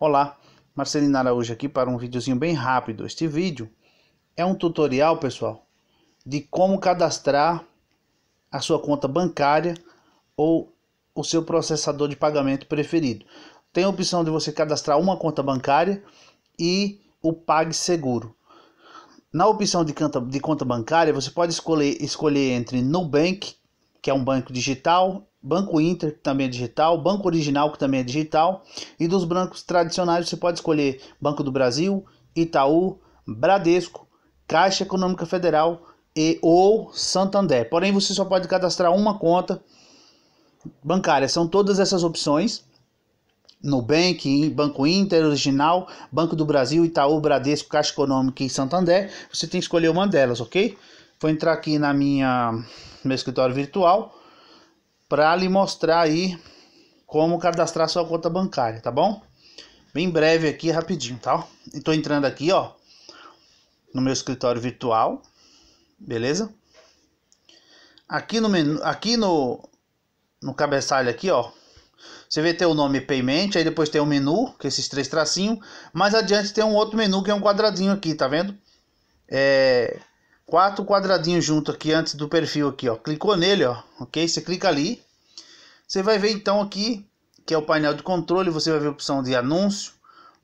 Olá, Marcelino Araújo aqui para um videozinho bem rápido. Este vídeo é um tutorial, pessoal, de como cadastrar a sua conta bancária ou o seu processador de pagamento preferido. Tem a opção de você cadastrar uma conta bancária e o PagSeguro. Na opção de, de conta bancária, você pode escolher, escolher entre Nubank, que é um banco digital, Banco Inter, que também é digital, Banco Original, que também é digital, e dos bancos tradicionais você pode escolher Banco do Brasil, Itaú, Bradesco, Caixa Econômica Federal e ou Santander. Porém, você só pode cadastrar uma conta bancária. São todas essas opções: Nubank, Banco Inter, Original, Banco do Brasil, Itaú, Bradesco, Caixa Econômica e Santander. Você tem que escolher uma delas, ok? Vou entrar aqui na minha meu escritório virtual para lhe mostrar aí como cadastrar sua conta bancária, tá bom? Bem breve aqui, rapidinho, tá? Estou entrando aqui, ó, no meu escritório virtual, beleza? Aqui no menu, aqui no no cabeçalho aqui, ó, você vê ter o nome Payment, aí depois tem o menu, que é esses três tracinhos, mais adiante tem um outro menu que é um quadradinho aqui, tá vendo? É, quatro quadradinhos junto aqui antes do perfil aqui, ó. Clicou nele, ó, ok? Você clica ali. Você vai ver então aqui, que é o painel de controle, você vai ver a opção de anúncio,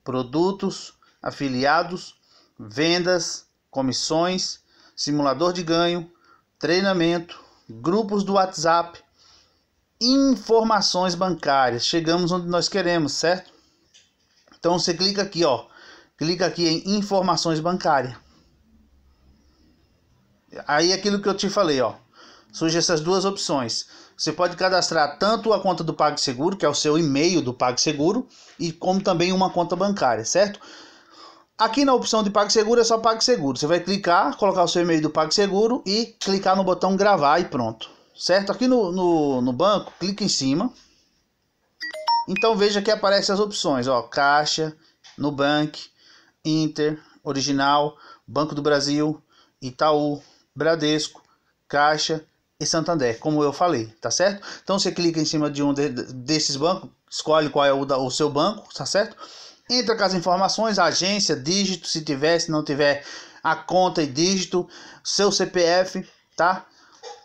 produtos, afiliados, vendas, comissões, simulador de ganho, treinamento, grupos do WhatsApp, informações bancárias. Chegamos onde nós queremos, certo? Então você clica aqui, ó. Clica aqui em informações bancárias. Aí aquilo que eu te falei, ó. Surgem essas duas opções. Você pode cadastrar tanto a conta do PagSeguro, que é o seu e-mail do PagSeguro, e como também uma conta bancária, certo? Aqui na opção de PagSeguro é só PagSeguro. Você vai clicar, colocar o seu e-mail do PagSeguro e clicar no botão gravar e pronto. Certo? Aqui no, no, no banco, clica em cima. Então veja que aparecem as opções, ó, Caixa, Nubank, Inter, Original, Banco do Brasil, Itaú, Bradesco, Caixa e Santander, como eu falei, tá certo? Então você clica em cima de um de, desses bancos, escolhe qual é o, da, o seu banco, tá certo? Entra com as informações, agência, dígito, se tiver, se não tiver a conta e dígito, seu CPF, tá?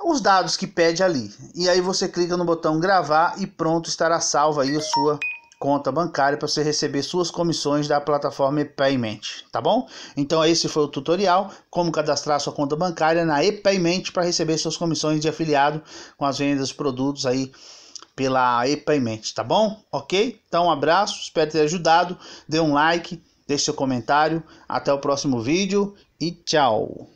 Os dados que pede ali. E aí você clica no botão gravar e pronto, estará salva aí a sua conta bancária para você receber suas comissões da plataforma ePayment, tá bom? Então esse foi o tutorial como cadastrar sua conta bancária na ePayment para receber suas comissões de afiliado com as vendas dos produtos aí pela ePayment, tá bom? OK? Então um abraço, espero ter ajudado, dê um like, deixe seu comentário, até o próximo vídeo e tchau.